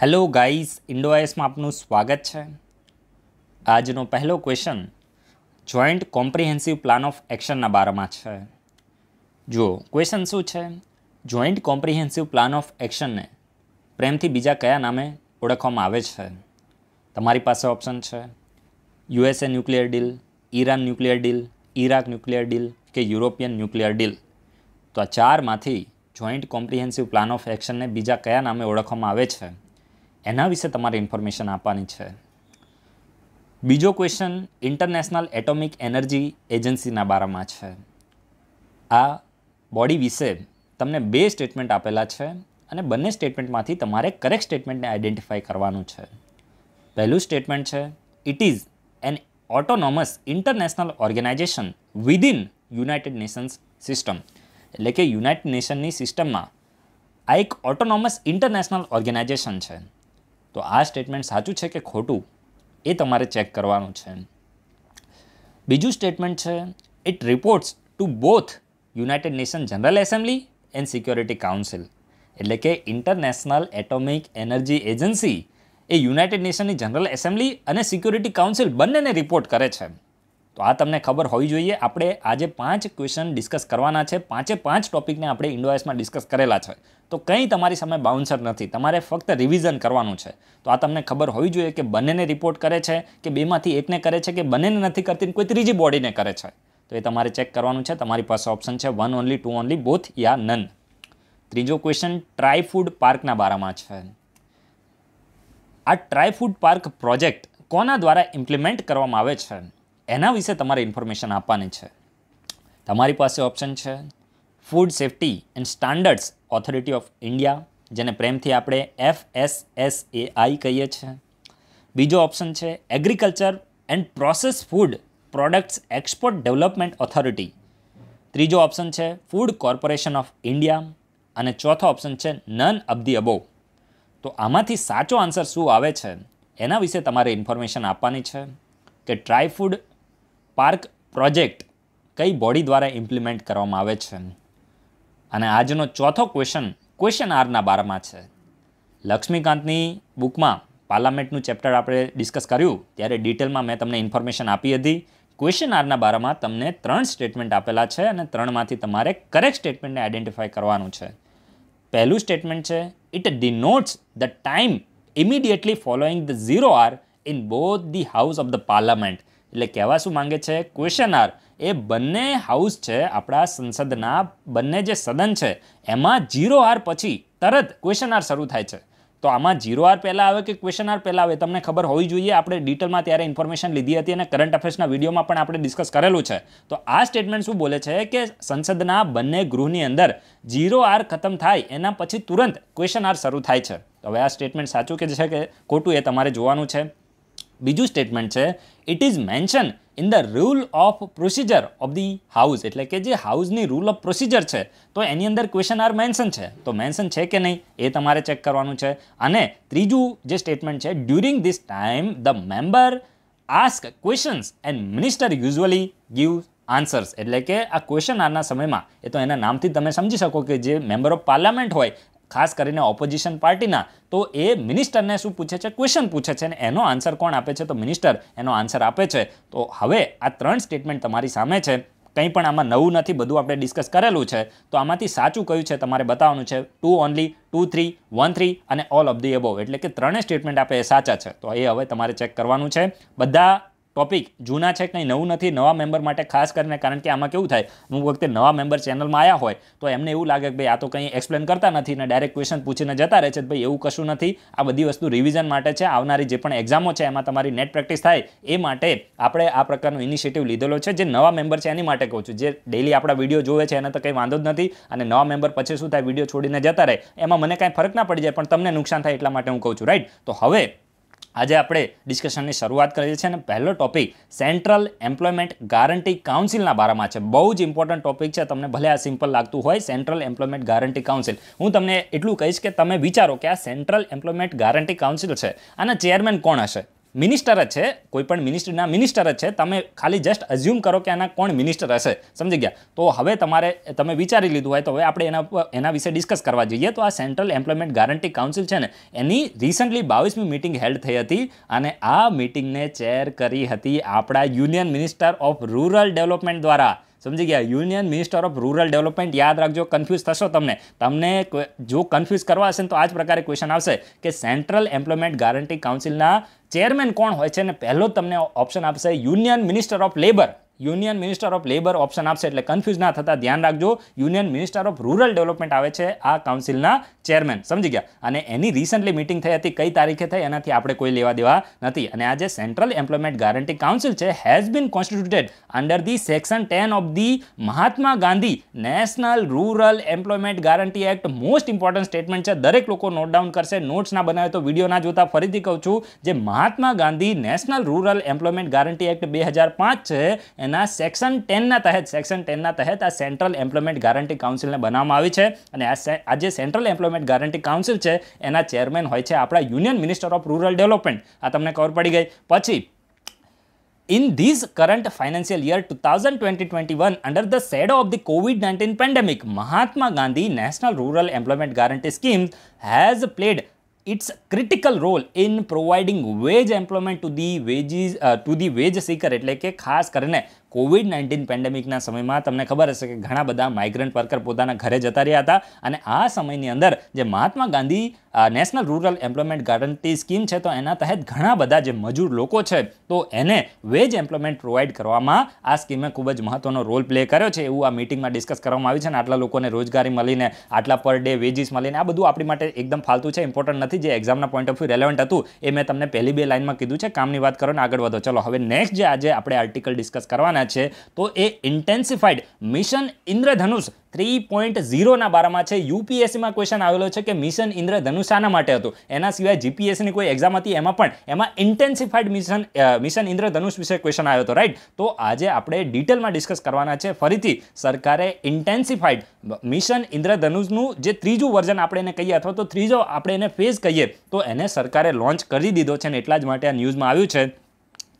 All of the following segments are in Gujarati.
હેલો ગાઈસ ઇન્ડોઆઈસમાં આપનું સ્વાગત છે આજનો પહેલો question joint comprehensive plan of એક્શનના બારામાં છે જુઓ ક્વેશ્ચન શું છે જોઈન્ટ કોમ્પ્રિહેન્સિવ પ્લાન ઓફ એક્શનને પ્રેમથી બીજા કયા નામે ઓળખવામાં આવે છે તમારી પાસે ઓપ્શન છે USA nuclear deal Iran nuclear deal Iraq nuclear deal કે યુરોપિયન ન્યુક્લિયર ડીલ તો આ ચારમાંથી જોઈન્ટ કોમ્પ્રિહેન્સિવ પ્લાન ઓફ એક્શનને બીજા કયા નામે ઓળખવામાં આવે છે એના વિશે તમારે ઇન્ફોર્મેશન આપવાની છે બીજો ક્વેશ્ચન ઇન્ટરનેશનલ એટોમિક એનર્જી એજન્સીના બારામાં છે આ બોડી વિશે તમને બે સ્ટેટમેન્ટ આપેલા છે અને બંને સ્ટેટમેન્ટમાંથી તમારે કરેક્ટ સ્ટેટમેન્ટને આઇડેન્ટિફાય કરવાનું છે પહેલું સ્ટેટમેન્ટ છે it is an autonomous international organisation within United Nations system એટલે કે યુનાઇટેડ નેશનની સિસ્ટમમાં આ એક ઓટોનોમસ ઇન્ટરનેશનલ ઓર્ગેનાઇઝેશન છે તો આ સ્ટેટમેન્ટ સાચું છે કે ખોટું એ તમારે ચેક કરવાનું છે બીજું સ્ટેટમેન્ટ છે it reports to both United Nation General Assembly and Security Council એટલે કે ઇન્ટરનેશનલ એટોમિક એનર્જી એજન્સી એ યુનાઇટેડ નેશનની જનરલ એસેમ્બલી અને સિક્યોરિટી કાઉન્સિલ બંનેને રિપોર્ટ કરે છે તો આ તમને ખબર હોવી જોઈએ આપણે આજે પાંચ ક્વેશ્ચન ડિસ્કસ કરવાના છે પાંચે પાંચ ટોપિકને આપણે ઇન્ડોએસમાં ડિસ્કસ કરેલા છે તો કંઈ તમારી સામે બાઉન્સર નથી તમારે ફક્ત રિવિઝન કરવાનું છે તો આ તમને ખબર હોવી જોઈએ કે બંનેને રિપોર્ટ કરે છે કે બેમાંથી એકને કરે છે કે બંનેને નથી કરતી કોઈ ત્રીજી બોડીને કરે છે તો એ તમારે ચેક કરવાનું છે તમારી પાસે ઓપ્શન છે one only two only both યા નન ત્રીજો ક્વેશ્ચન ટ્રાય ફૂડ પાર્કના બારામાં છે આ ટ્રાય ફૂડ પાર્ક પ્રોજેક્ટ કોના દ્વારા ઇમ્પ્લિમેન્ટ કરવામાં આવે છે એના વિશે તમારે ઇન્ફોર્મેશન આપવાની છે તમારી પાસે ઓપ્શન છે food safety and standards authority of India જેને પ્રેમથી આપણે F S S A I કહીએ છીએ બીજો ઓપ્શન છે agriculture and process food products export development authority ત્રીજો ઓપ્શન છે ફૂડ કોર્પોરેશન ઓફ ઇન્ડિયા અને ચોથો ઓપ્શન છે નન અબ ધી અબોવ તો આમાંથી સાચો આન્સર શું આવે છે એના વિશે તમારે ઇન્ફોર્મેશન આપવાની છે કે ટ્રાય ફૂડ પાર્ક પ્રોજેક્ટ કઈ બોડી દ્વારા ઇમ્પ્લિમેન્ટ કરવામાં આવે છે અને આજનો ચોથો ક્વેશ્ચન ક્વેશ્ચન આરના બારમાં છે લક્ષ્મીકાંતની બુકમાં પાર્લામેન્ટનું ચેપ્ટર આપણે ડિસ્કસ કર્યું ત્યારે ડિટેલમાં મેં તમને ઇન્ફોર્મેશન આપી હતી ક્વેશ્ચન આરના બારમાં તમને ત્રણ સ્ટેટમેન્ટ આપેલા છે અને ત્રણમાંથી તમારે કરેક્ટ સ્ટેટમેન્ટને આઈડેન્ટિફાઈ કરવાનું છે પહેલું સ્ટેટમેન્ટ છે it denotes the time immediately following the zero hour in both the house of the parliament એટલે કહેવા શું માંગે છે ક્વેશ્ચન આર એ બંને હાઉસ છે આપણા સંસદના બંને જે સદન છે એમાં જીરો આર પછી તરત ક્વેશ્ચન આર શરૂ થાય છે તો આમાં જીરો આર પહેલાં આવે કે ક્વેશ્ચન આર પહેલાં આવે તમને ખબર હોવી જોઈએ આપણે ડિટેલમાં ત્યારે ઇન્ફોર્મેશન લીધી હતી અને કરંટ અફેર્સના વિડીયોમાં પણ આપણે ડિસ્કસ કરેલું છે તો આ સ્ટેટમેન્ટ શું બોલે છે કે સંસદના બંને ગૃહની અંદર જીરો આર ખતમ થાય એના પછી તુરંત ક્વેશ્ચન આર શરૂ થાય છે તો હવે આ સ્ટેટમેન્ટ સાચું કે છે કે ખોટું એ તમારે જોવાનું છે બીજું સ્ટેટમેન્ટ છે it is mention in the rule of procedure of the house એટલે કે જે હાઉસની રૂલ ઓફ પ્રોસિજર છે તો એની અંદર ક્વેશ્ચન આર મેન્શન છે તો મેન્શન છે કે નહીં એ તમારે ચેક કરવાનું છે અને ત્રીજું જે સ્ટેટમેન્ટ છે during this time the member ask questions and minister usually give answers એટલે કે આ ક્વેશ્ચન આરના સમયમાં એ તો એના નામથી તમે સમજી શકો કે જે મેમ્બર ઓફ પાર્લામેન્ટ હોય ખાસ કરીને ઓપોઝિશન પાર્ટીના તો એ મિનિસ્ટરને શું પૂછે છે ક્વેશ્ચન પૂછે છે અને એનો આન્સર કોણ આપે છે તો મિનિસ્ટર એનો આન્સર આપે છે તો હવે આ ત્રણ સ્ટેટમેન્ટ તમારી સામે છે કંઈ પણ આમાં નવું નથી બધું આપણે ડિસ્કસ કરેલું છે તો આમાંથી સાચું કયું છે તમારે બતાવવાનું છે two only two three one three અને ઓલ ઓફ ધી એબોવ એટલે કે ત્રણેય સ્ટેટમેન્ટ આપે એ સાચા છે તો એ હવે તમારે ચેક કરવાનું છે બધા ટોપિક જૂના છે કંઈ નવું નથી નવા મેમ્બર માટે ખાસ કરીને કારણ કે આમાં કેવું થાય અમુક વખતે નવા મેમ્બર ચેનલમાં આવ્યા હોય તો એમને એવું લાગે કે ભાઈ આ તો કંઈ એક્સપ્લેન કરતા નથી ને ડાયરેક્ટ ક્વેશ્ચન પૂછીને જતા રહે છે ભાઈ એવું કશું નથી આ બધી વસ્તુ રિવિઝન માટે છે આવનારી જે પણ એક્ઝામો છે એમાં તમારી નેટ પ્રેક્ટિસ થાય એ માટે આપણે આ પ્રકારનો ઇનિશિયેટિવ લીધેલો છે જે નવા મેમ્બર છે એની માટે કહું છું જે ડેલી આપણા વિડીયો જોવે છે એને તો કંઈ વાંધો જ નથી અને નવા મેમ્બર પછી શું થાય વિડીયો છોડીને જતા રહે એમાં મને કાંઈ ફરક ના પડી જાય પણ તમને નુકસાન થાય એટલા માટે હું કહું છું રાઈટ તો હવે આજે આપણે ડિસ્કશનની શરૂઆત કરીએ છીએ અને પહેલો ટોપિક સેન્ટ્રલ એમ્પ્લોયમેન્ટ ગારંટી કાઉન્સિલના બારામાં છે બહુ જ ઇમ્પોર્ટન્ટ ટોપિક છે તમને ભલે આ સિમ્પલ લાગતું હોય સેન્ટ્રલ એમ્પ્લોયમેન્ટ ગારંટી કાઉન્સિલ હું તમને એટલું કહીશ કે તમે વિચારો કે આ સેન્ટ્રલ એમ્પ્લોયમેન્ટ ગારંટી કાઉન્સિલ છે આના ચેરમેન કોણ હશે મિનિસ્ટર જ છે કોઈ પણ મિનિસ્ટ્રીના મિનિસ્ટર જ છે તમે ખાલી જસ્ટ અઝ્યુમ કરો કે એના કોણ મિનિસ્ટર હશે સમજી ગયા તો હવે તમારે તમે વિચારી લીધું હોય તો હવે આપણે એના એના વિશે ડિસ્કસ કરવા જઈએ તો આ સેન્ટ્રલ એમ્પ્લોયમેન્ટ ગારંટી કાઉન્સિલ છે ને એની રિસન્ટલી બાવીસમી મિટિંગ હેલ્ડ થઈ હતી અને આ મિટિંગને ચેર કરી હતી આપણા union minister of rural development દ્વારા સમજી ગયા union minister of rural development યાદ રાખજો કન્ફ્યુઝ થશો તમને તમને જો કન્ફ્યુઝ કરવા હશે ને તો આ જ પ્રકારે ક્વેશ્ચન આવશે કે સેન્ટ્રલ એમ્પ્લોયમેન્ટ ગારંટી કાઉન્સિલના ચેરમેન કોણ હોય છે ને પહેલો તમને ઓપ્શન આપશે union minister of labour union minister of labour option આપશે એટલે કન્ફ્યુઝ ના થતા ધ્યાન રાખજો union minister of rural development આવે છે આ કાઉન્સિલના ચેરમેન સમજી ગયા અને એની રિસન્ટલી મિટિંગ થઈ હતી કઈ તારીખે થઈ એનાથી આપણે કોઈ લેવા દેવા નથી અને આજે સેન્ટ્રલ એમ્પ્લોયમેન્ટ ગારંટી કાઉન્સિલ છે has been constituted under the section ten of the Mahatma Gandhi national rural employment guarantee act most important statement છે દરેક લોકો નોટ ડાઉન કરશે નોટ્સ ના બનાવે તો વિડીયો ના જોતા ફરીથી કહું છું જે Mahatma Gandhi national rural employment guarantee act બે છે એના સેક્શન ટેનના તહેત સેક્શન ટેનના તહેત આ સેન્ટ્રલ એમ્પ્લોયમેન્ટ ગારંટી કાઉન્સિલને બનાવવામાં આવી છે અને આ જે સેન્ટ્રલ એમ્પ્લોયમેન્ટ ગારંટી કાઉન્સિલ છે એના ચેરમેન હોય છે આપણા union minister of rural development આ તમને ખબર પડી ગઈ પછી in In this current financial twenty 2020 one under the shadow of the COVID nineteen pandemic Mahatma Gandhi national rural Employment Guarantee scheme has played its critical role in providing wage employment to the wages uh, to the wage seeker એટલે કે ખાસ કરીને કોવિડ નાઇન્ટીન પેન્ડેમિકના સમયમાં તમને ખબર હશે કે ઘણા બધા માઇગ્રન્ટ વર્કર પોતાના ઘરે જતા રહ્યા હતા અને આ સમયની અંદર જે Mahatma Gandhi national rural employment guarantee scheme છે તો એના તહેત ઘણા બધા જે મજૂર લોકો છે તો એને વેજ એમ્પ્લોયમેન્ટ પ્રોવાઈડ કરવામાં આ સ્કીમે ખૂબ જ મહત્વનો રોલ પ્લે કર્યો છે એવું આ મિટિંગમાં ડિસ્કસ કરવામાં આવ્યું છે અને આટલા લોકોને રોજગારી મળીને આટલા પર ડે વેજીસ મળીને આ બધું આપણી માટે એકદમ ફાલતું છે ઇમ્પોર્ટન્ટ નથી જે એક્ઝામના પોઈન્ટ ઓફ વ્યૂ રેલેવન્ટ હતું એ મેં તમને પહેલી બે લાઇનમાં કીધું છે કામની વાત કરો ને આગળ વધો ચલો હવે નેક્સ્ટ જે આજે આપણે આર્ટિકલ ડિસ્કસ કરવાના રહ્યા છે તો એ intensified mission Indradhanush three point ઝીરોના બારામાં છે યુપીએસસીમાં ક્વેશ્ચન આવેલો છે કે મિશન ઇન્દ્રધનુષ આના માટે હતું એના સિવાય જીપીએસસીની કોઈ એક્ઝામ હતી એમાં પણ એમાં ઇન્ટેન્સિફાઈડ મિશન મિશન ઇન્દ્રધનુષ વિશે ક્વેશ્ચન આવ્યો હતો રાઈટ તો આજે આપણે ડિટેલમાં ડિસ્કસ કરવાના છે ફરીથી સરકારે ઇન્ટેન્સિફાઈડ મિશન ઇન્દ્રધનુષનું જે ત્રીજું વર્ઝન આપણે એને કહીએ અથવા તો ત્રીજો આપણે એને ફેઝ કહીએ તો એને સરકારે લોન્ચ કરી દીધો છે ને એટલા જ માટે આ ન્યૂઝમાં આવ્યું છે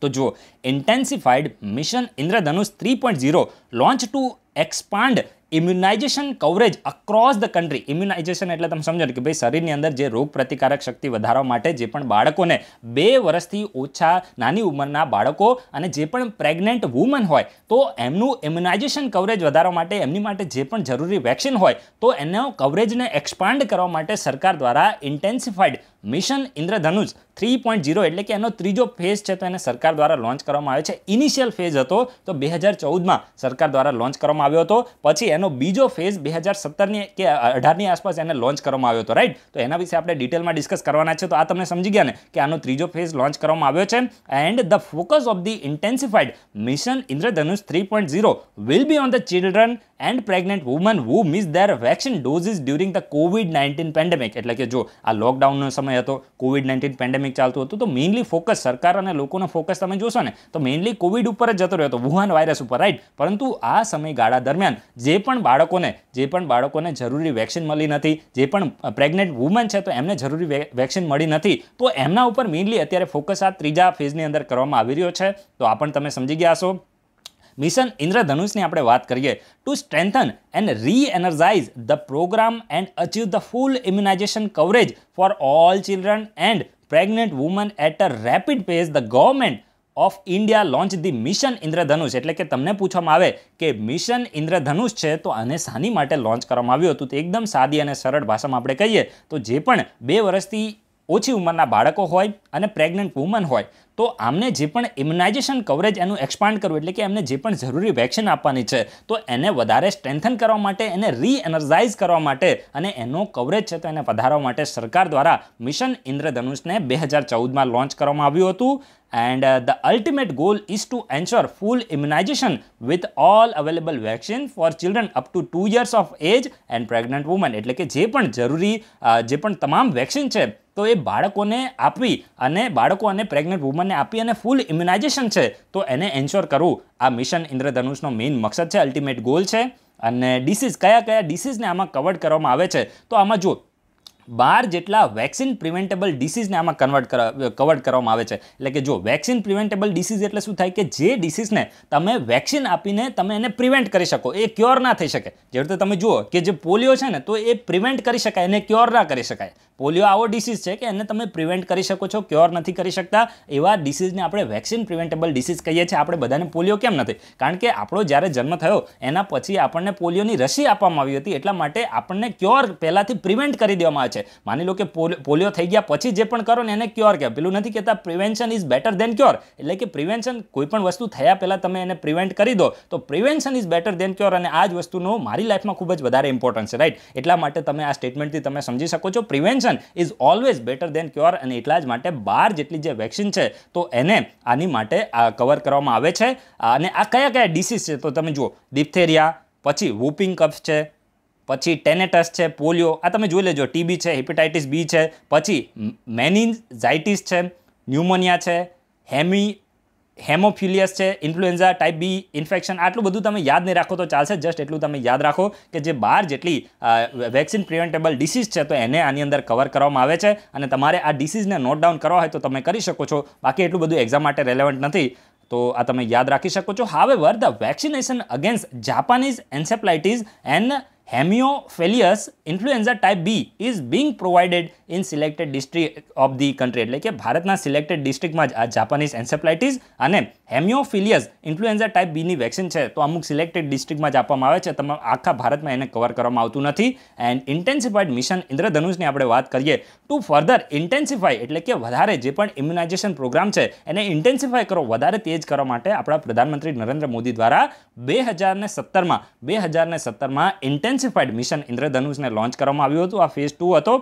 તો જુઓ intensified mission Indradhanush three point zero launch to expand immunisation coverage across the country immunisation એટલે તમે સમજો કે ભાઈ શરીરની અંદર જે રોગ પ્રતિકારક શક્તિ વધારવા માટે જે પણ બાળકોને બે વર્ષથી ઓછા નાની ઉંમરના બાળકો અને જે પણ પ્રેગ્નન્ટ વુમન હોય તો એમનું ઇમ્યુનાઇઝેશન કવરેજ વધારવા માટે એમની માટે જે પણ જરૂરી વેક્સિન હોય તો એનો કવરેજને એક્સપાન્ડ કરવા માટે સરકાર દ્વારા intensified mission Indradhanush three point zero એટલે કે એનો ત્રીજો ફેઝ છે તો એને સરકાર દ્વારા લોન્ચ કરવામાં આવ્યો છે ઇનિશિયલ ફેઝ હતો તો બે હજાર ચૌદમાં સરકાર દ્વારા લોન્ચ કરવામાં આવ્યો હતો પછી એનો બીજો ફેઝ બે હજાર સત્તરની કે અઢારની આસપાસ એને લોન્ચ કરવામાં આવ્યો હતો રાઈટ તો એના વિશે આપણે ડિટેલમાં ડિસ્કસ કરવાના છે તો આ તમે સમજી ગયા ને કે આનો ત્રીજો ફેઝ લોન્ચ કરવામાં આવ્યો છે and the focus of the intensified mission Indradhanush three point zero will be on the children and pregnant woman who miss their vaccine doses during the COVID nineteen pandemic એટલે કે જો આ લોકડાઉનનો સમય હતો કોવિડ નાઇન્ટીન પેન્ડેમિક ચાલતું હતું તો મેઇનલી ફોકસ સરકાર અને લોકોનો ફોકસ તમે જોશો ને તો મેઇનલી કોવિડ ઉપર જ જતો રહ્યો હતો વુહાન વાયરસ ઉપર રાઈટ પરંતુ આ સમયગાળા દરમિયાન જે પણ બાળકોને જે પણ બાળકોને જરૂરી વેક્સિન મળી નથી જે પણ પ્રેગ્નન્ટ વુમન છે તો એમને જરૂરી વેક્સિન મળી નથી તો એમના ઉપર મેઇનલી અત્યારે ફોકસ આ ત્રીજા ફેઝની અંદર કરવામાં આવી રહ્યો છે તો આ પણ તમે સમજી ગયા છો મિશન ઇન્દ્રધનુષની આપણે વાત કરીએ to strengthen and re energise the programme and achieve the full immunisation coverage for all children and pregnant woman at a rapid pace the government of India launch the mission Indradhanush એટલે કે તમને પૂછવામાં આવે કે મિશન ઇન્દ્રધનુષ છે તો આને શાની માટે લોન્ચ કરવામાં આવ્યું હતું તો એકદમ સાદી અને સરળ ભાષામાં આપણે કહીએ તો જે પણ બે વર્ષથી ઓછી ઉંમરના બાળકો હોય અને પ્રેગ્નન્ટ વુમન હોય તો આમને જે પણ ઇમ્યુનાઇઝેશન કવરેજ એનું એક્સપાન્ડ કરવું એટલે કે એમને જે પણ જરૂરી વેક્સિન આપવાની છે તો એને વધારે સ્ટ્રેન્થન કરવા માટે એને રીએનર્જાઇઝ કરવા માટે અને એનો કવરેજ છે તો એને વધારવા માટે સરકાર દ્વારા મિશન ઇન્દ્રધનુષને બે હજાર ચૌદમાં લોન્ચ કરવામાં આવ્યું હતું and the uh, the goal is to to full immunisation with all available vaccine for children up to two years of age and and woman એટલે કે જે પણ જરૂરી uh, જે પણ તમામ વેક્સિન છે તો એ બાળકોને આપવી અને બાળકો અને પ્રેગ્નન્ટ વુમનને આપી અને ફૂલ ઇમ્યુનાઇઝેશન છે તો એને એન્શ્યોર કરવું આ મિશન ઇન્દ્રધનુષનો મેઇન મકસદ છે અલ્ટિમેટ ગોલ છે અને ડિસીઝ કયા કયા ડિસીઝને આમાં કવર્ડ કરવામાં આવે છે તો આમાં જુઓ બાર જેટલા વેક્સિન પ્રિવેન્ટેબલ ડિસીઝને આમાં કન્વર્ટ કવર્ડ કરવામાં આવે છે એટલે કે જો વેક્સિન પ્રિવેન્ટેબલ ડિસીઝ એટલે શું થાય કે જે ડિસીઝને તમે વેક્સિન આપીને તમે એને પ્રિવેન્ટ કરી શકો એ ક્યોર ના થઈ શકે જે રીતે તમે જુઓ કે જે પોલિયો છે ને તો એ પ્રિવેન્ટ કરી શકાય એને ક્યોર ના કરી શકાય પોલિયો આવો ડિસીઝ છે કે એને તમે પ્રિવેન્ટ કરી શકો છો ક્યોર નથી કરી શકતા એવા ડિસીઝને આપણે વેક્સિન પ્રિવેન્ટેબલ ડિસીઝ કહીએ છીએ આપણે બધાને પોલિયો કેમ નથી કારણ કે આપણો જ્યારે જન્મ થયો એના પછી આપણને પોલિયોની રસી આપવામાં આવી હતી એટલા માટે આપણને ક્યોર પહેલાંથી પ્રિવેન્ટ કરી દેવામાં આવે છે છે માની લો કે પોલિયો થઈ ગયા પછી જે પણ કરો ને એને ક્યોર કહેવાય પેલું નથી કહેતા prevention is better than cure એટલે કે પ્રિવેન્શન કોઈ પણ વસ્તુ થયા પહેલાં તમે એને પ્રિવેન્ટ કરી દો તો prevention is better than cure અને આ જ વસ્તુનો મારી લાઈફમાં ખૂબ જ વધારે ઇમ્પોર્ટન્સ છે રાઈટ એટલા માટે તમે આ સ્ટેટમેન્ટથી તમે સમજી શકો છો prevention is always better than cure અને એટલા જ માટે બાર જેટલી જે વેક્સિન છે તો એને આની માટે કવર કરવામાં આવે છે અને આ કયા કયા ડિસીઝ છે તો તમે જુઓ ડિપ્થેરિયા પછી વૂપિંગ કફ છે પછી ટેનેટસ છે પોલિયો આ તમે જોઈ લેજો ટીબી છે હિપેટાઇટિસ બી છે પછી મેનિન્ઝાઇટિસ છે ન્યુમોનિયા છે હેમી હેમોફિલિયસ છે ઇન્ફ્લુએન્ઝા ટાઈપ બી ઇન્ફેક્શન આટલું બધું તમે યાદ નહીં રાખો તો ચાલશે જસ્ટ એટલું તમે યાદ રાખો કે જે બાર જેટલી વેક્સિન પ્રિવેન્ટેબલ ડિસીઝ છે તો એને આની અંદર કવર કરવામાં આવે છે અને તમારે આ ડિસીઝને નોટ ડાઉન કરવા હોય તો તમે કરી શકો છો બાકી એટલું બધું એક્ઝામ માટે રેલેવન્ટ નથી તો આ તમે યાદ રાખી શકો છો however the vaccination against Japanese encephalitis and haemophilus influenza type B is being provided in selected district of the country એટલે કે ભારતના સિલેક્ટેડ ડિસ્ટ્રિક્ટમાં જ આ જાપાનીઝ એન્સેપ્લાઇટીસ અને હેમિયોફિલિયસ ઇન્ફ્લુએન્ઝા ટાઈપ બીની વેક્સિન છે તો અમુક સિલેક્ટેડ ડિસ્ટ્રિક્ટમાં જ આપવામાં આવે છે તમામ આખા ભારતમાં એને કવર કરવામાં આવતું નથી એન્ડ ઇન્ટેન્સિફાઈડ મિશન ઇન્દ્રધનુષની આપણે વાત કરીએ ટુ ફર્ધર ઇન્ટેન્સિફાઈ એટલે કે વધારે જે પણ ઇમ્યુનાઇઝેશન પ્રોગ્રામ છે એને ઇન્ટેન્સિફાઈ કરો વધારે તેજ કરવા માટે આપણા પ્રધાનમંત્રી નરેન્દ્ર મોદી દ્વારા બે હજારને સત્તરમાં બે હજારને સત્તરમાં ઇન્ટેન્સિફાઈડ મિશન ઇન્દ્રધનુષને લોન્ચ કરવામાં આવ્યું હતું આ ફેઝ ટુ હતો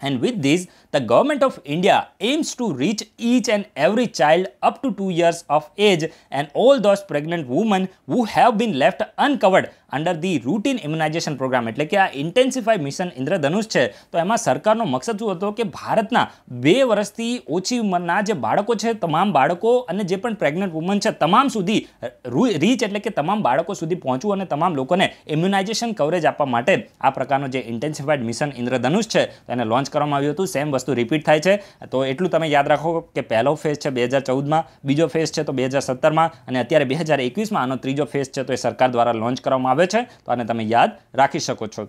And with this, the government of India aims to reach each and every child up to 2 years of age and all those pregnant women who have been left uncovered under the routine immunisation programme એટલે કે આ ઇન્ટેન્સિફાઈ મિશન ઇન્દ્રધનુષ છે તો એમાં સરકારનો મકસદ શું હતો કે ભારતના બે વર્ષથી ઓછી ઉંમરના જે બાળકો છે તમામ બાળકો અને જે પણ પ્રેગ્નન્ટ વુમન છે તમામ સુધી રીચ એટલે કે તમામ બાળકો સુધી પહોંચવું અને તમામ લોકોને ઇમ્યુનાઇઝેશન કવરેજ આપવા માટે આ પ્રકારનો જે ઇન્ટેન્સિફાઈડ મિશન ઇન્દ્રધનુષ છે એને લોન્ચ કરવામાં આવ્યું હતું સેમ વસ્તુ રિપીટ થાય છે તો એટલું તમે યાદ રાખો કે પહેલો ફેઝ છે બે હજાર ચૌદમાં બીજો ફેઝ છે તો બે હજાર સત્તરમાં અને અત્યારે બે હજાર એકવીસમાં આનો ત્રીજો ફેઝ છે તો એ સરકાર દ્વારા લોન્ચ કરવામાં આવે છે તો આને તમે યાદ રાખી શકો છો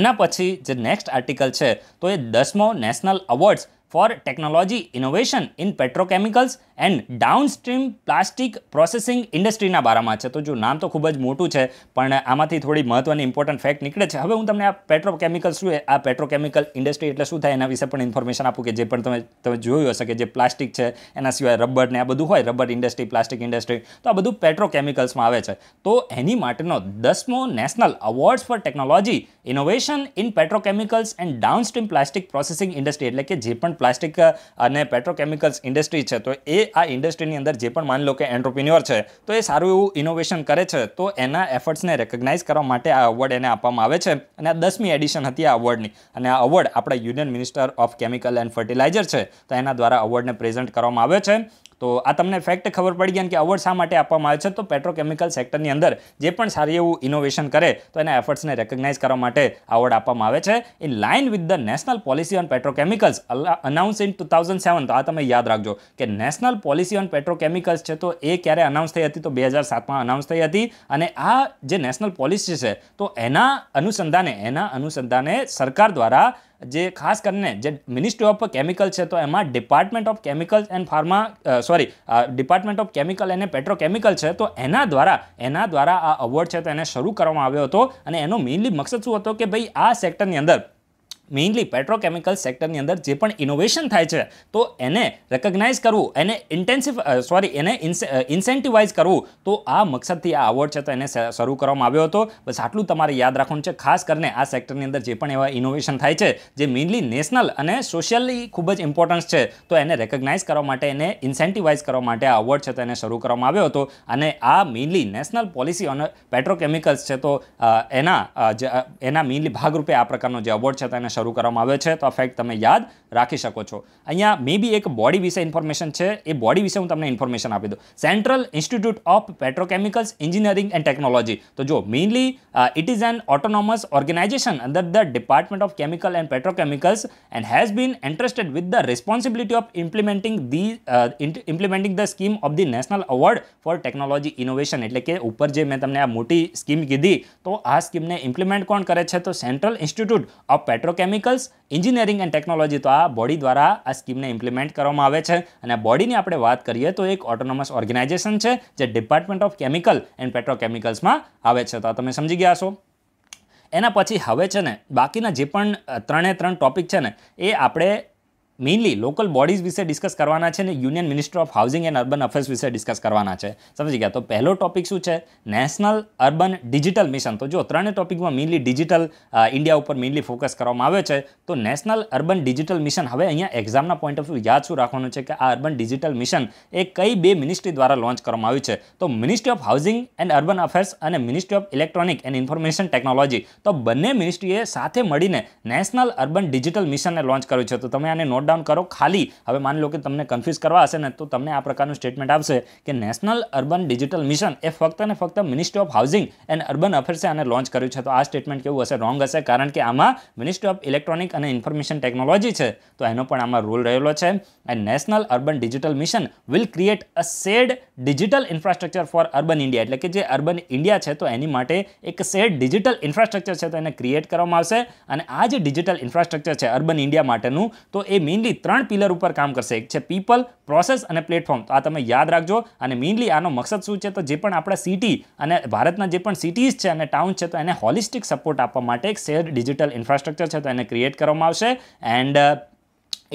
એના પછી જે નેક્સ્ટ આર્ટિકલ છે તો એ દસમો national awards for technology innovation in petrochemicals and downstream plastic processing ઇન્ડસ્ટ્રીના બારામાં છે તો જો નામ તો ખૂબ જ મોટું છે પણ આમાંથી થોડી મહત્ત્વની ઇમ્પોર્ટન્ટ ફેક્ટ નીકળે છે હવે હું તમને આ પેટ્રોકેમિકલ શું આ પેટ્રોકેમિકલ ઇન્ડસ્ટ્રી એટલે શું થાય એના વિશે પણ ઇન્ફોર્મેશન આપું કે જે પણ તમે તમે જોયું હશે કે જે પ્લાસ્ટિક છે એના સિવાય રબર ને આ બધું હોય રબર ઇન્ડસ્ટ્રી પ્લાસ્ટિક ઇન્ડસ્ટ્રી તો આ બધું પેટ્રોકેમિકલ્સમાં આવે છે તો એની માટેનો દસમો national awards for technology innovation in petrochemicals and downstream plastic processing industry એટલે કે જે પણ પ્લાસ્ટિક અને પેટ્રોકેમિકલ્સ ઇન્ડસ્ટ્રી છે તો એ આ ઇન્ડસ્ટ્રીની અંદર જે પણ માની લો કે એન્ટરપ્રિન્યોર છે તો એ સારું એવું ઇનોવેશન કરે છે તો એના એફર્ટ્સને રેકગ્નાઇઝ કરવા માટે આ અવોર્ડ એને આપવામાં આવે છે અને આ દસમી એડિશન હતી આ અવોર્ડની અને આ અવોર્ડ આપણા union minister of chemical and fertiliser છે તો એના દ્વારા અવોર્ડને પ્રેઝન્ટ કરવામાં આવે છે તો આ તમને ફેક્ટ ખબર પડી ગયા કે અવોર્ડ શા માટે આપવામાં આવે છે તો પેટ્રોકેમિકલ સેક્ટરની અંદર જે પણ સારી એવું ઇનોવેશન કરે તો એના એફર્ટ્સને રેકગ્નાઇઝ કરવા માટે અવોર્ડ આપવામાં આવે છે in line with the national policy on petrochemicals announce in two thousand seven તો આ તમે યાદ રાખજો કે નેશનલ પોલિસી ઓન પેટ્રોકેમિકલ્સ છે તો એ ક્યારે અનાઉન્સ થઈ હતી તો બે હજાર સાતમાં અનાઉન્સ થઈ હતી અને આ જે નેશનલ પોલિસી છે તો એના અનુસંધાને એના અનુસંધાને સરકાર દ્વારા જે ખાસ કરીને જે મિનિસ્ટ્રી ઓફ કેમિકલ છે તો એમાં department of chemicals and pharma sorry department of chemical અને પેટ્રોકેમિકલ છે તો એના દ્વારા એના દ્વારા આ અવોર્ડ છે તો એને શરૂ કરવામાં આવ્યો હતો અને એનો મેઇનલી મકસદ શું હતો કે ભાઈ આ સેક્ટરની અંદર મેઇનલી પેટ્રોકેમિકલ સેક્ટરની અંદર જે પણ ઇનોવેશન થાય છે તો એને રેકગ્નાઇઝ કરવું એને ઇન્ટેન્સિવ સોરી એને ઇન્સેન્ટિવાઇઝ કરવું તો આ મકસદથી આ અવોર્ડ છે તો એને શરૂ કરવામાં આવ્યો હતો બસ આટલું તમારે યાદ રાખવાનું છે ખાસ કરીને આ સેક્ટરની અંદર જે પણ એવા ઇનોવેશન થાય છે જે મેઇનલી નેશનલ અને સોશિયલી ખૂબ જ ઇમ્પોર્ટન્સ છે તો એને રેકગ્નાઇઝ કરવા માટે એને ઇન્સેન્ટિવાઇઝ કરવા માટે આ અવોર્ડ છે તો એને શરૂ કરવામાં આવ્યો હતો અને આ mainly national policy on petrochemicals છે તો એના એના મેઇનલી ભાગરૂપે આ પ્રકારનો જે અવોર્ડ છે તો એને શરૂ કરવામાં આવે છે તો આ ફેક્ટ તમે યાદ રાખી શકો છો અહીંયા મે બી એક બોડી વિશે ઇન્ફોર્મેશન છે એ બોડી વિશે હું તમને ઇન્ફોર્મેશન આપી દો central institute of petrochemicals engineering and technology તો જો mainly it is an autonomous organisation under the department of chemical and petrochemicals and has been interested with the responsibility of implementing the implementing the scheme of the national award for technology innovation એટલે કે ઉપર જે મે તમને આ મોટી સ્કીમ કીધી તો આ સ્કીમને ઇમ્પ્લીમેન્ટ કોણ કરે છે તો central institute of petrochemicals engineering and technology તો આ બોડી દ્વારા આ સ્કીમને ઇમ્પ્લિમેન્ટ કરવામાં આવે છે અને બોડીની આપણે વાત કરીએ તો એક ઓટોનોમસ ઓર્ગેનાઇઝેશન છે જે ડિપાર્ટમેન્ટ ઓફ કેમિકલ એન્ડ પેટ્રોકેમિકલ્સમાં આવે છે તો આ તમે સમજી ગયા છો એના પછી હવે છે ને બાકીના જે પણ ત્રણે ત્રણ ટોપિક છે ને એ આપણે મેઇનલી લોકલ બોડીઝ વિશે ડિસ્કસ કરવાના છે અને union minister of housing and urban affairs વિશે ડિસ્કસ કરવાના છે સમજી ગયા તો પહેલો ટોપિક શું છે નેશનલ અર્બન ડિજિટલ મિશન તો જો ત્રણે ટોપિકમાં મેઇનલી ડિજિટલ ઇન્ડિયા ઉપર મેઇનલી ફોકસ કરવામાં આવે છે તો નેશનલ અર્બન ડિજિટલ મિશન હવે અહીંયા એક્ઝામના પોઈન્ટ ઓફ વ્યૂ યાદ શું રાખવાનું છે કે આ અર્બન ડિજિટલ મિશન એ કઈ બે મિનિસ્ટ્રી દ્વારા લોન્ચ કરવામાં આવ્યું છે તો ministry of housing and urban affairs અને ministry of electronic and information technology તો બંને મિનિસ્ટ્રીએ સાથે મળીને નેશનલ અર્બન ડિજિટલ મિશનને લોન્ચ કર્યું છે તો તમે આને નોટ ડાઉન કરો ખાલી હવે માની લો કે તમને કન્ફ્યુઝ કરવા હશે ને તો તમને આ પ્રકારનું સ્ટેટમેન્ટ આવશે કે નેશનલ અર્બન ડિજિટલ મિશન એ ફક્ત ને ફક્ત ministry of housing and urban અફેર્સે આને લોન્ચ કર્યું છે તો આ સ્ટેટમેન્ટ કેવું હશે રોંગ હશે કારણ કે આમાં મિનિસ્ટ્રી ઓફ ઇલેક્ટ્રોનિક અને ઇન્ફોર્મેશન ટેકનોલોજી છે તો એનો પણ આમાં રોલ રહેલો છે and national urban digital mission will create a shared digital infrastructure for urban India એટલે કે જે અર્બન ઇન્ડિયા છે તો એની માટે એક સેડ ડિજિટલ ઇન્ફ્રાસ્ટ્રક્ચર છે તો એને ક્રિએટ કરવામાં આવશે અને આ જે ડિજિટલ ઇન્ફ્રાસ્ટ્રક્ચર છે અર્બન ઇન્ડિયા માટેનું તો એ મીન મેઇનલી ત્રણ પિલર ઉપર કામ કરશે એક છે પીપલ પ્રોસેસ અને પ્લેટફોર્મ તો આ તમે યાદ રાખજો અને મેઇનલી આનો મકસદ શું છે તો જે પણ આપણા સિટી અને ભારતના જે પણ સિટીઝ છે અને ટાઉન છે તો એને હોલિસ્ટિક સપોર્ટ આપવા માટે એક શેર ડિજિટલ ઇન્ફ્રાસ્ટ્રક્ચર છે તો એને ક્રિએટ કરવામાં આવશે and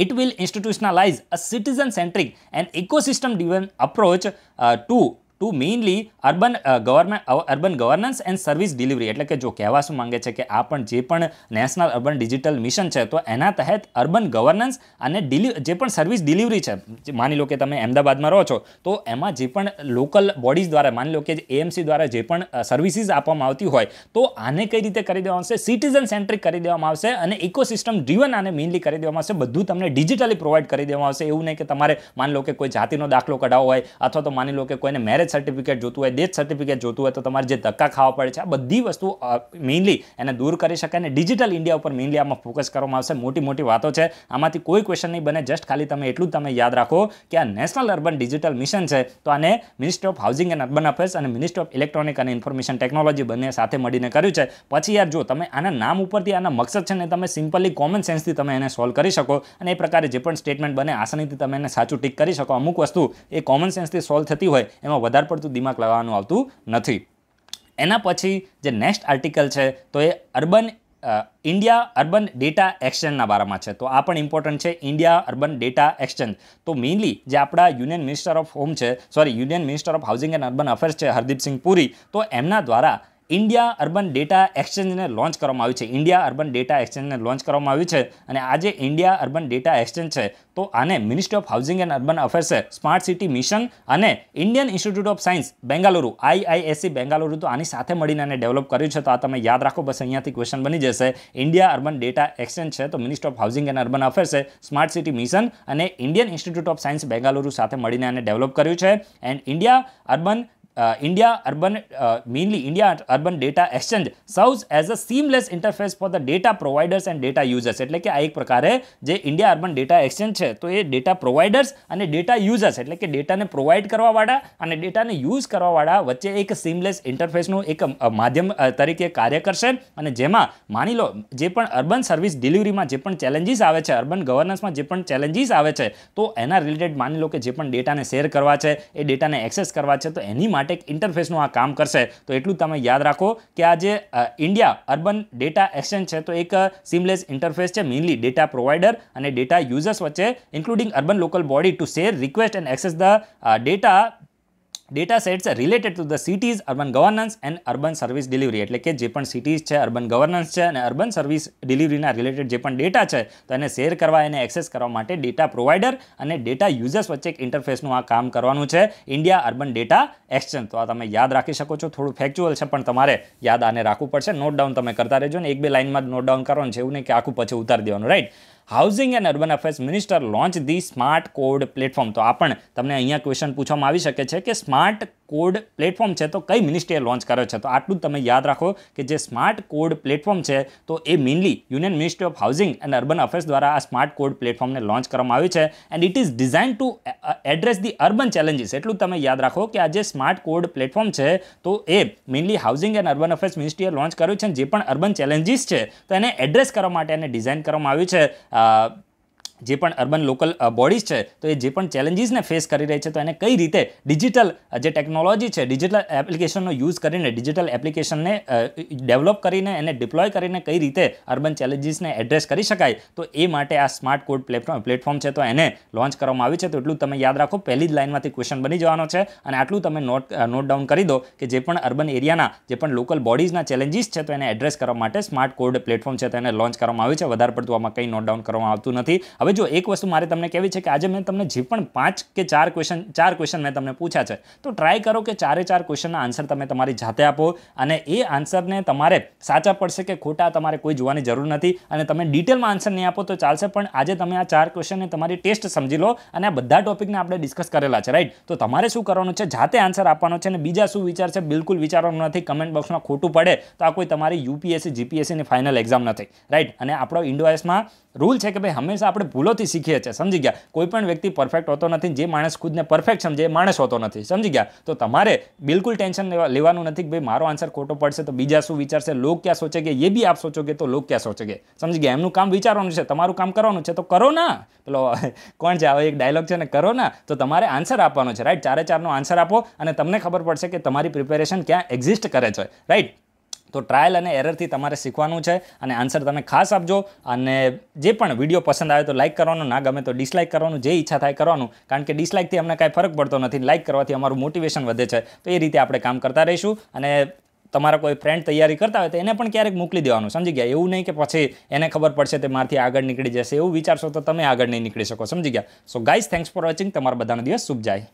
it will institutionalise a citizen centric and ecosystem driven approach uh, to to mainly urban government urban governance and service delivery એટલે કે જો કહેવા શું માંગે છે કે આ પણ જે પણ નેશનલ અર્બન ડિજિટલ મિશન છે તો એના તહેત અર્બન ગવર્નન્સ અને ડિલિ જે પણ સર્વિસ ડિલિવરી છે માની લો કે તમે અમદાવાદમાં રહો છો તો એમાં જે પણ લોકલ બોડીઝ દ્વારા માની લો કે એએમસી દ્વારા જે પણ સર્વિસીસ આપવામાં આવતી હોય તો આને કઈ રીતે કરી દેવામાં આવશે સિટીઝન સેન્ટ્રિક કરી દેવામાં આવશે અને ઇકોસિસ્ટમ ડ્રીવન આને મેઇનલી કરી દેવામાં આવશે બધું તમને ડિજિટલી પ્રોવાઈડ કરી દેવામાં આવશે એવું નહીં કે તમારે માની લો કે કોઈ જાતિનો દાખલો કઢાવો હોય અથવા તો માની લો કે કોઈને મેરેજ મેરેજ સર્ટિફિકેટ જોતું હોય ડેથ સર્ટિફિકેટ જોતું હોય તો તમારે જે ધક્કા ખાવા પડે છે આ બધી વસ્તુ મેઇનલી એને દૂર કરી શકાય અને ડિજિટલ ઇન્ડિયા ઉપર મેઇનલી આમાં ફોકસ કરવામાં આવશે મોટી મોટી વાતો છે આમાંથી કોઈ ક્વેશ્ચન નહીં બને જસ્ટ ખાલી તમે એટલું જ તમે યાદ રાખો કે આ નેશનલ અર્બન ડિજિટલ મિશન છે તો આને ministry of housing and urban affairs અને મિનિસ્ટ્રી ઓફ ઇલેક્ટ્રોનિક અને ઇન્ફોર્મેશન ટેકનોલોજી બંને સાથે મળીને કર્યું છે પછી યાર જો તમે આના નામ ઉપરથી આના મકસદ છે ને તમે સિમ્પલી કોમન સેન્સથી તમે એને સોલ્વ કરી શકો અને એ પ્રકારે જે પણ સ્ટેટમેન્ટ બને આસાનીથી તમે એને સાચું ટીક કરી શકો અમુક વસ્તુ એ કોમન સેન્સથી સોલ્વ થતી હોય એમાં વધારે પડતું દિમાગ લગાવવાનું આવતું નથી એના પછી જે નેક્સ્ટ આર્ટિકલ છે તો એ અર્બન ઇન્ડિયા અર્બન ડેટા એક્સચેન્જના બારામાં છે તો આ પણ ઇમ્પોર્ટન્ટ છે ઇન્ડિયા અર્બન ડેટા એક્સચેન્જ તો મેઇનલી જે આપણા યુનિયન મિનિસ્ટર ઓફ હોમ છે sorry union minister of housing and urban affairs છે હરદીપસિંહ પુરી તો એમના દ્વારા ઇન્ડિયા અર્બન ડેટા એક્સચેન્જને લોન્ચ કરવામાં આવ્યું છે ઇન્ડિયા અર્બન ડેટા એક્સચેન્જને લોન્ચ કરવામાં આવ્યું છે અને આજે ઇન્ડિયા અર્બન ડેટા એક્સચેન્જ છે તો આને ministry of housing and urban અફેર્સે સ્માર્ટ સિટી મિશન અને Indian institute of science Bengaluru IISc Bengaluru તો આની સાથે મળીને આને ડેવલપ કર્યું છે તો આ તમે યાદ રાખો બસ અહીંયાથી ક્વેશ્ચન બની જશે ઇન્ડિયા અર્બન ડેટા એક્સચેન્જ છે તો ministry of housing and urban અફેર્સે સ્માર્ટ સિટી મિશન અને Indian institute of science Bengaluru સાથે મળીને આને ડેવલપ કર્યું છે and India urban India uh, urban uh, mainly India urban data exchange serves as a seamless interface for the data providers and data users એટલે કે આ એક પ્રકારે જે ઇન્ડિયા અર્બન ડેટા એક્સચેન્જ છે તો એ ડેટા પ્રોવાઇડર્સ અને ડેટા યુઝર્સ એટલે કે ડેટાને પ્રોવાઈડ કરવાવાળા અને ડેટાને યુઝ કરવાવાળા વચ્ચે એક સીમલેસ ઇન્ટરફેસનું એક માધ્યમ તરીકે કાર્ય કરશે અને જેમાં માની લો જે પણ અર્બન સર્વિસ ડિલિવરીમાં જે પણ ચેલેન્જીસ આવે છે અર્બન ગવર્નન્સમાં જે પણ ચેલેન્જીસ આવે છે તો એના રિલેટેડ માની લો કે જે પણ ડેટાને શેર કરવા છે એ ડેટાને એક્સેસ કરવા છે તો એની માટે માટે એક ઇન્ટરફેસનું આ કામ કરશે તો એટલું તમે યાદ રાખો કે આ જે ઇન્ડિયા અર્બન ડેટા એક્સચેન્જ છે તો એક સિમલેસ ઇન્ટરફેસ છે મેઇનલી ડેટા પ્રોવાઈડર અને ડેટા યુઝર્સ વચ્ચે including urban local body to share request and access the data data sets related to the cities urban governance and urban service delivery એટલે કે જે પણ સિટીઝ છે અર્બન ગવર્નન્સ છે અને અર્બન સર્વિસ ડિલિવરીના રિલેટેડ જે પણ ડેટા છે તો એને શેર કરવા એને એક્સેસ કરવા માટે ડેટા પ્રોવાઈડર અને ડેટા યુઝર્સ વચ્ચે એક ઇન્ટરફેસનું આ કામ કરવાનું છે ઇન્ડિયા અર્બન ડેટા એક્સચેન્જ તો આ તમે યાદ રાખી શકો છો થોડું ફેક્ચ્યુઅલ છે પણ તમારે યાદ આને રાખવું પડશે નોટ ડાઉન તમે કરતા રહેજો ને એક બે લાઇનમાં નોટ ડાઉન કરવાનું છે એવું નહીં કે આખું પછી ઉતારી દેવાનું right housing and urban affairs minister launch the smart code platform તો આ પણ તમને અહીંયા ક્વેશ્ચન પૂછવામાં આવી શકે છે કે સ્માર્ટ કોડ પ્લેટફોર્મ છે તો કઈ મિનિસ્ટ્રીએ લોન્ચ કર્યો છે તો આટલું તમે યાદ રાખો કે જે સ્માર્ટ કોડ પ્લેટફોર્મ છે તો એ mainly union ministry of housing and urban affairs દ્વારા આ સ્માર્ટ કોડ પ્લેટફોર્મને લોન્ચ કરવામાં આવ્યું છે and it is design to address the urban challenges એટલું તમે યાદ રાખો કે આ જે સ્માર્ટ કોડ પ્લેટફોર્મ છે તો એ mainly housing and urban affairs મિનિસ્ટ્રીએ લોન્ચ કર્યું છે જે પણ અર્બન ચેલેન્જીસ છે તો એને એડ્રેસ કરવા માટે એને ડિઝાઇન કરવામાં આવ્યું છે uh, જે પણ અર્બન લોકલ બોડીઝ છે તો એ જે પણ ચેલેન્જીસને ફેસ કરી રહી છે તો એને કઈ રીતે ડિજિટલ જે ટેકનોલોજી છે ડિજિટલ એપ્લિકેશનનો યુઝ કરીને ડિજિટલ એપ્લિકેશનને ડેવલપ કરીને એને ડિપ્લોય કરીને કઈ રીતે અર્બન ચેલેન્જીસને એડ્રેસ કરી શકાય તો એ માટે આ સ્માર્ટ કોડ પ્લેટફોર્મ છે તો એને લોન્ચ કરવામાં આવ્યું છે તો એટલું તમે યાદ રાખો પહેલી જ લાઇનમાંથી ક્વેશ્ચન બની જવાનો છે અને આટલું તમે નોટ નોટ ડાઉન કરી દો કે જે પણ અર્બન એરિયાના જે પણ લોકલ બોડીઝના ચેલેન્જીસ છે તો એને એડ્રેસ કરવા માટે સ્માર્ટ કોડ પ્લેટફોર્મ છે તેને લોન્ચ કરવામાં આવ્યું છે વધારે પડતું આમાં કંઈ નોટ ડાઉન કરવામાં આવતું નથી હવે જો એક વસ્તુ મારે તમને કહેવી છે કે આજે મેં તમને જે પણ પાંચ કે ચાર ક્વેશ્ચન ચાર ક્વેશ્ચન મેં તમને પૂછ્યા છે તો ટ્રાય કરો કે ચારે ચાર ક્વેશ્ચનના આન્સર તમે તમારી જાતે આપો અને એ આન્સરને તમારે સાચા પડશે કે ખોટા તમારે કોઈ જોવાની જરૂર નથી અને તમે ડિટેલમાં આન્સર નહીં આપો તો ચાલશે પણ આજે તમે આ ચાર ક્વેશ્ચનને તમારી ટેસ્ટ સમજી લો અને આ બધા ટોપિકને આપણે ડિસ્કસ કરેલા છે રાઈટ તો તમારે શું કરવાનું છે જાતે આન્સર આપવાનો છે અને બીજા શું વિચાર છે બિલકુલ વિચારવાનું નથી કમેન્ટ બોક્સમાં ખોટું પડે તો આ કોઈ તમારી યુપીએસસી જીપીએસસીની ફાઇનલ એક્ઝામ નથી રાઈટ અને આપણો ઇન્ડોએસમાં રૂલ છે કે ભાઈ હંમેશા આપણે ભૂલોથી શીખીએ છીએ સમજી ગયા કોઈ પણ વ્યક્તિ પરફેક્ટ હોતો નથી જે માણસ ખુદને પરફેક્ટ સમજે એ માણસ હોતો નથી સમજી ગયા તો તમારે બિલકુલ ટેન્શન લેવાનું નથી કે ભાઈ મારો આન્સર ખોટો પડશે તો બીજા શું વિચારશે લોક ક્યાં સોચે કે એ બી આપ સોચો કે તો લોક ક્યાં સોચે કે સમજી ગયા એમનું કામ વિચારવાનું છે તમારું કામ કરવાનું છે તો કરો ના પેલો કોણ છે આવો એક ડાયલોગ છે ને કરો ના તો તમારે આન્સર આપવાનો છે રાઈટ ચારે ચારનો આન્સર આપો અને તમને ખબર પડશે કે તમારી પ્રિપેરેશન ક્યાં એક્ઝિસ્ટ કરે છે રાઈટ તો ટ્રાયલ અને એરરથી તમારે શીખવાનું છે અને આન્સર તમે ખાસ આપજો અને જે પણ વિડીયો પસંદ આવે તો લાઇક કરવાનું ના ગમે તો ડિસલાઇક કરવાનું જે ઈચ્છા થાય કરવાનું કારણ કે ડિસલાઇકથી અમને કાંઈ ફરક પડતો નથી લાઇક કરવાથી અમારું મોટિવેશન વધે છે તો એ રીતે આપણે કામ કરતા રહીશું અને તમારા કોઈ ફ્રેન્ડ તૈયારી કરતા હોય તો એને પણ ક્યારેક મોકલી દેવાનું સમજી ગયા એવું નહીં કે પછી એને ખબર પડશે તે મારથી આગળ નીકળી જશે એવું વિચારશો તો તમે આગળ નહીં નીકળી શકો સમજી ગયા so guys thanks for watching તમારા બધાનો દિવસ શુભ જાય